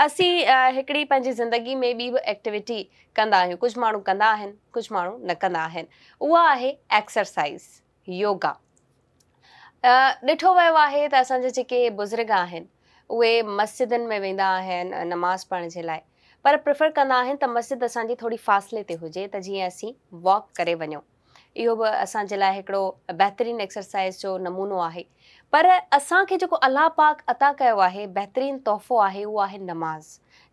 असीं हिकिड़ी पंहिंजी ज़िंदगी में ॿी बि ऐक्टिविटी कंदा आहियूं कुझु माण्हू कंदा आहिनि कुझु माण्हू न कंदा आहिनि उहा आहे एक्सरसाइज़ योगा ॾिठो वियो आहे त असांजे जेके बुज़ुर्ग आहिनि उहे मस्जिदनि में वेंदा आहिनि नमाज़ पढ़ण जे लाइ पर प्रिफर कंदा आहिनि त मस्जिद असांजी थोरी फ़ासिले ते हुजे त जीअं असीं वॉक करे वञूं इहो बि असांजे लाइ एक्सरसाइज़ जो नमूनो है पर असांखे जेको अलाह पाक अता है बेहतरीन तोहफ़ो है उहो है नमाज़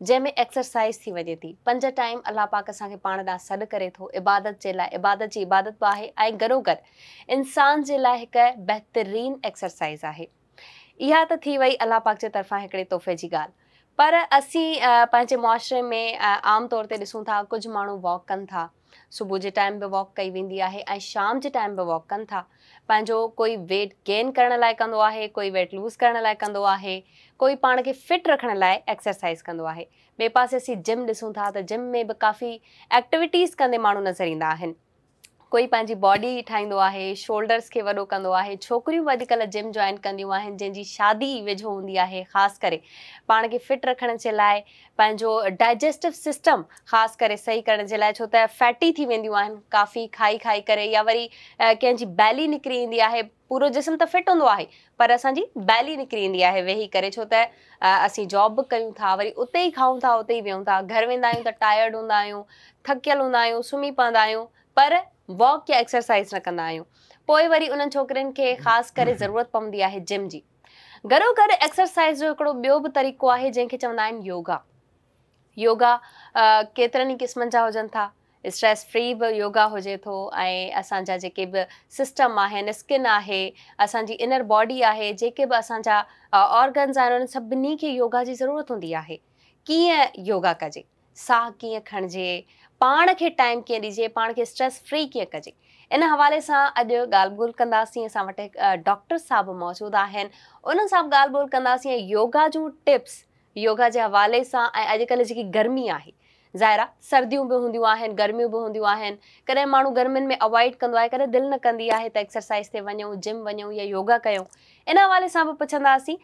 जैमें एक्सरसाइज़ थी वञे थी पंज टाइम अल्लाह पाक अस पान ॾांहुं सड करे थो इबादत जे लाइ इबादत जी इबादत बि आहे ऐं गॾोगॾु इंसान जे लाइ हिकु बहितरीनु एक्सरसाइज़ है इहा त थी वई अलाह पाक जे तरफ़ां हिकिड़े तोहफ़े जी ॻाल्हि पर असीं पंहिंजे मुआशरे में आमतौर ते ॾिसूं था कुछ मू वॉक कनि था सुबुह जे टाइम बि वॉक कई वेंदी आहे ऐं शाम जे टाइम बि वॉक कनि था पंहिंजो कोई वेट गेन करण लाइ कंदो आहे कोई वेट लूज़ करण लाइ कंदो आहे कोई पाण खे फिट रखण लाइ एक्सरसाइज़ कंदो आहे ॿिए पासे असीं जिम ॾिसूं था त जिम में बि काफ़ी एक्टिविटीज़ कंदे माण्हू नज़र ईंदा आहिनि कोई पंहिंजी बॉडी ठाहींदो आहे शोल्डर्स खे वॾो कंदो आहे छोकिरियूं बि अॼुकल्ह जिम जॉइन कंदियूं आहिनि जंहिंजी शादी वेझो हूंदी आहे ख़ासि करे पाण खे फिट रखण जे लाइ पंहिंजो डाइजेस्टिव सिस्टम ख़ासि करे सही करण जे लाइ छो त फैटी थी वेंदियूं आहिनि काफ़ी खाई खाई करे या वरी कंहिंजी बैली निकिरी ईंदी आहे पूरो जिस्म त फिट हूंदो आहे पर असांजी बैली निकिरी ईंदी आहे वेही करे छो त असीं जॉब बि कयूं था वरी उते ई खाऊं था उते ई वेहूं था घर वेंदा आहियूं त टायर्ड हूंदा आहियूं थकियल हूंदा आहियूं सुम्ही पवंदा आहियूं પર વોક કે एक्सरसाइज રકન આયુ પોઈ વરી ઉન છોકરન કે ખાસ કરે જરૂરત પમ દિયા હે જીમ જી ઘર ઓ ઘર एक्सरसाइज જો એકડો બીઓ ભ તરીકો આહે જે કે ચંદા યોગા યોગા કે તરની કિસ્મજા હો જન થા સ્ટ્રેસ ફ્રી યોગા હોજે તો આય આસાજા જે કે સિસ્ટમ આહે ને સ્કિન આહે આસાજી ઇનર બોડી આહે જે કે આસાજા ઓર્ગન્સ આનો સબની કે યોગા જી જરૂરત હોંધી આહે કી યોગા કરે साह कीअं खणिजे पाण खे टाइम कीअं ॾिजे पाण खे स्ट्रेस फ्री कीअं कजे इन हवाले सां अॼु ॻाल्हि ॿोल कंदासीं असां वटि डॉक्टर साहिबु मौजूदु आहिनि उन्हनि सां बि ॻाल्हि ॿोल कंदासीं योगा जूं टिप्स योगा जे हवाले सां ऐं अॼुकल्ह जेकी गर्मी आहे ज़ाहिरा सर्दियूं बि हूंदियूं आहिनि गर्मियूं बि हूंदियूं आहिनि कॾहिं माण्हू गर्मियुनि में अवॉइड कंदो आहे कॾहिं दिलि न कंदी आहे त एक्सरसाइज़ ते वञूं जिम वञूं या योगा कयूं इन हवाले सां बि पुछंदासीं